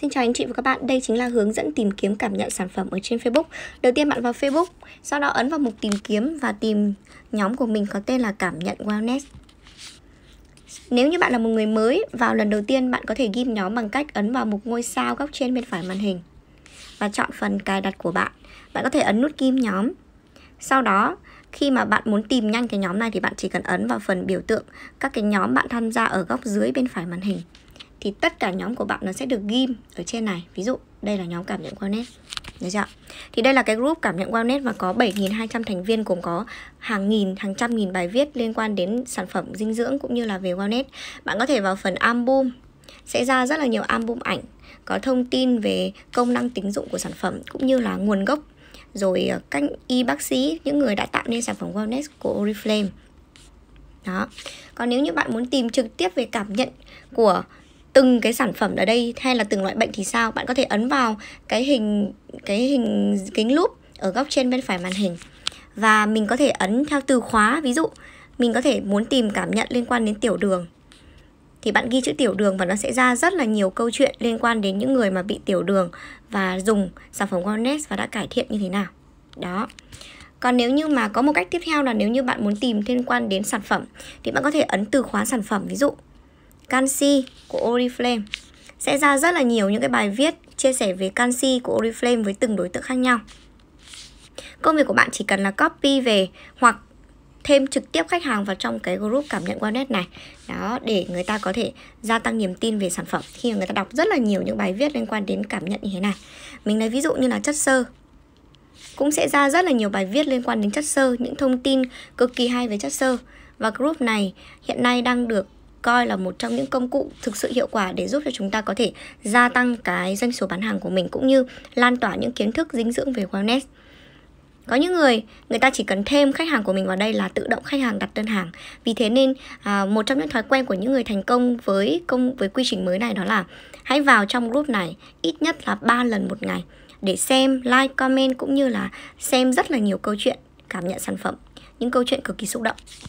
Xin chào anh chị và các bạn, đây chính là hướng dẫn tìm kiếm cảm nhận sản phẩm ở trên Facebook. Đầu tiên bạn vào Facebook, sau đó ấn vào mục tìm kiếm và tìm nhóm của mình có tên là cảm nhận wellness. Nếu như bạn là một người mới, vào lần đầu tiên bạn có thể ghim nhóm bằng cách ấn vào mục ngôi sao góc trên bên phải màn hình và chọn phần cài đặt của bạn. Bạn có thể ấn nút ghim nhóm. Sau đó, khi mà bạn muốn tìm nhanh cái nhóm này thì bạn chỉ cần ấn vào phần biểu tượng các cái nhóm bạn tham gia ở góc dưới bên phải màn hình thì tất cả nhóm của bạn nó sẽ được ghim ở trên này ví dụ đây là nhóm cảm nhận wellness được chưa thì đây là cái group cảm nhận wellness mà có 7.200 thành viên cùng có hàng nghìn hàng trăm nghìn bài viết liên quan đến sản phẩm dinh dưỡng cũng như là về wellness bạn có thể vào phần album sẽ ra rất là nhiều album ảnh có thông tin về công năng tính dụng của sản phẩm cũng như là nguồn gốc rồi ờ, các y bác sĩ những người đã tạo nên sản phẩm wellness của Oriflame đó còn nếu như bạn muốn tìm trực tiếp về cảm nhận của từng cái sản phẩm ở đây hay là từng loại bệnh thì sao bạn có thể ấn vào cái hình cái hình kính lúp ở góc trên bên phải màn hình và mình có thể ấn theo từ khóa ví dụ mình có thể muốn tìm cảm nhận liên quan đến tiểu đường thì bạn ghi chữ tiểu đường và nó sẽ ra rất là nhiều câu chuyện liên quan đến những người mà bị tiểu đường và dùng sản phẩm wellness và đã cải thiện như thế nào đó còn nếu như mà có một cách tiếp theo là nếu như bạn muốn tìm liên quan đến sản phẩm thì bạn có thể ấn từ khóa sản phẩm ví dụ canxi của Oriflame sẽ ra rất là nhiều những cái bài viết chia sẻ về canxi của Oriflame với từng đối tượng khác nhau. Công việc của bạn chỉ cần là copy về hoặc thêm trực tiếp khách hàng vào trong cái group cảm nhận wellness này đó để người ta có thể gia tăng niềm tin về sản phẩm khi mà người ta đọc rất là nhiều những bài viết liên quan đến cảm nhận như thế này mình lấy ví dụ như là chất xơ cũng sẽ ra rất là nhiều bài viết liên quan đến chất xơ những thông tin cực kỳ hay về chất xơ và group này hiện nay đang được coi là một trong những công cụ thực sự hiệu quả để giúp cho chúng ta có thể gia tăng cái doanh số bán hàng của mình cũng như lan tỏa những kiến thức dinh dưỡng về wellness có những người người ta chỉ cần thêm khách hàng của mình vào đây là tự động khách hàng đặt đơn hàng vì thế nên à, một trong những thói quen của những người thành công với công với quy trình mới này đó là hãy vào trong group này ít nhất là 3 lần một ngày để xem like comment cũng như là xem rất là nhiều câu chuyện cảm nhận sản phẩm những câu chuyện cực kỳ xúc động